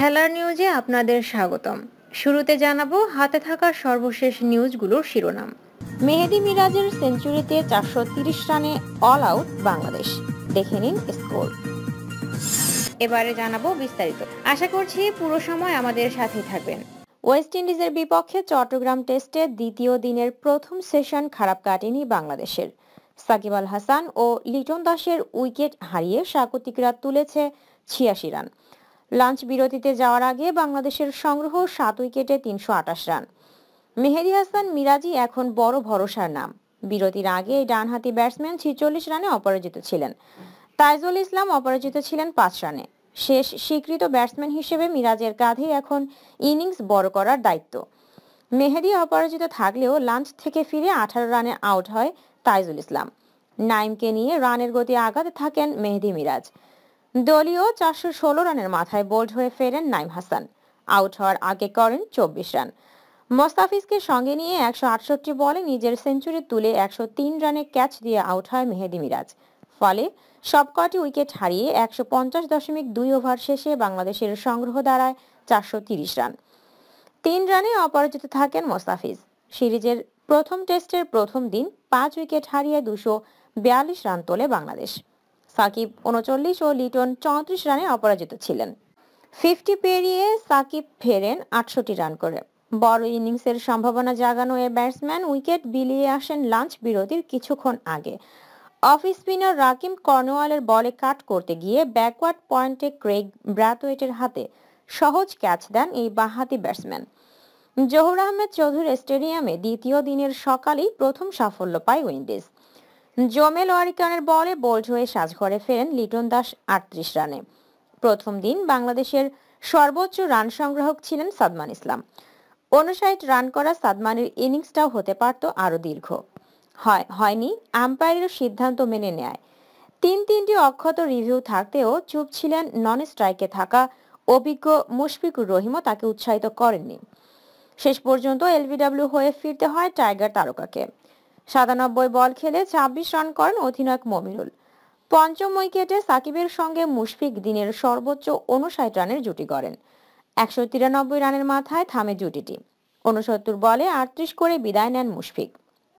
খেলার নিউজে আপনাদের স্বাগতম শুরুতে জানাবো হাতে থাকা সর্বশেষ নিউজগুলোর শিরোনাম মেহেদি মিরাজের সেঞ্চুরিতে চারশো রানে অল আউট বাংলাদেশ দেখে নিন স্কোর এবারে জানাবো বিস্তারিত আশা করছি পুরো সময় আমাদের সাথে থাকবেন ওয়েস্ট ইন্ডিজের বিপক্ষে চট্টগ্রাম টেস্টে দ্বিতীয় দিনের প্রথম সেশন খারাপ কাটেনি বাংলাদেশের সাকিব আল হাসান ও লিটন দাসের উইকেট হারিয়ে স্বাগতিকরা তুলেছে ছিয়াশি রান লাঞ্চ বিরতিতে যাওয়ার আগে বাংলাদেশের সংগ্রহ সাত উইকেটে তিনশো আটাশ রান মেহেদি হাসান মিরাজি এখন বড় ভরসার নাম বিরতির আগে এই ডানহাতি ব্যাটসম্যান ছিচল্লিশ রানে অপরাজিত ছিলেন তাইজুল ইসলাম অপরাজিত ছিলেন পাঁচ রানে শেষ স্বীকৃত ব্যাটসম্যান হিসেবে মিরাজের কাঁধে এখন ইনিংস বড় করার দায়িত্ব মেহেদি অপরাজিত থাকলেও লাঞ্চ থেকে ফিরে আঠারো রানে আউট হয় তাইজুল ইসলাম নাইমকে নিয়ে রানের গতি আঘাতে থাকেন মেহেদি মিরাজ দলীয় চারশো ষোলো রানের মাথায় বোল্ড হয়ে ফেরেন নাইম হাসান আউট হওয়ার আগে করেন চব্বিশ রান মোস্তাফিজকে সঙ্গে নিয়ে একশো আটষট্টি বলে নিজের সেঞ্চুরি তুলে একশো তিন রানে ক্যাচ দিয়ে আউট হয় মেহেদি মিরাজ ফলে সবকটি উইকেট হারিয়ে একশো পঞ্চাশ দশমিক দুই ওভার শেষে বাংলাদেশের সংগ্রহ দাঁড়ায় চারশো তিরিশ রান তিন রানে অপরাজিত থাকেন মোস্তাফিজ সিরিজের প্রথম টেস্টের প্রথম দিন পাঁচ উইকেট হারিয়ে দুশো বিয়াল্লিশ রান তোলে বাংলাদেশ সাকিব উনচল্লিশ ও লিটন চৌত্রিশ রানে অপরাজিত ছিলেন ফিফটি পেরিয়ে সাকিব ফেরেন আটষট্টি রান করে বড় ইনিংসের সম্ভাবনা জাগানো এ ব্যাটসম্যান উইকেট বিলিয়ে আসেন লাঞ্চ বিরতির কিছুক্ষণ আগে অফ স্পিনার রাকিম কর্নওয়ালের বলে কাট করতে গিয়ে ব্যাকওয়ার্ড পয়েন্টে ক্রেগ ব্র্যাথওয়েটের হাতে সহজ ক্যাচ দেন এই বাহাতি ব্যাটসম্যান জহুর আহমেদ চৌধুরী স্টেডিয়ামে দ্বিতীয় দিনের সকালেই প্রথম সাফল্য পায় উইন্ডিজ জমে লোয়ারিক বলে বোল্ড হয়ে সাজঘরে ফেরেন লিটন দাস আটত্রিশ রানে প্রথম দিন বাংলাদেশের সর্বোচ্চ রান সংগ্রাহক ছিলেন সাদমান ইসলাম অনুসাইট রান করা সাদমানের ইনিংসটাও হতে পারত আরও দীর্ঘ হয় হয়নি আম্পায়ারের সিদ্ধান্ত মেনে নেয় তিন তিনটি অক্ষত রিভিউ থাকতেও চুপ ছিলেন নন স্ট্রাইকে থাকা অভিজ্ঞ মুশফিকুর রহিমও তাকে উৎসাহিত করেননি শেষ পর্যন্ত এলবিডব্লিউ হয়ে ফিরতে হয় টাইগার তারকাকে সাতানব্বই বল খেলে ২৬ রান করেন অধিনায়ক মমিরুল পঞ্চম উইকেটে সাকিবের সঙ্গে মুশফিক দিনের সর্বোচ্চ উনষাট রানের জুটি গড়েন একশো রানের মাথায় থামে জুটিটি উনসত্তর বলে আটত্রিশ করে বিদায় নেন মুশফিক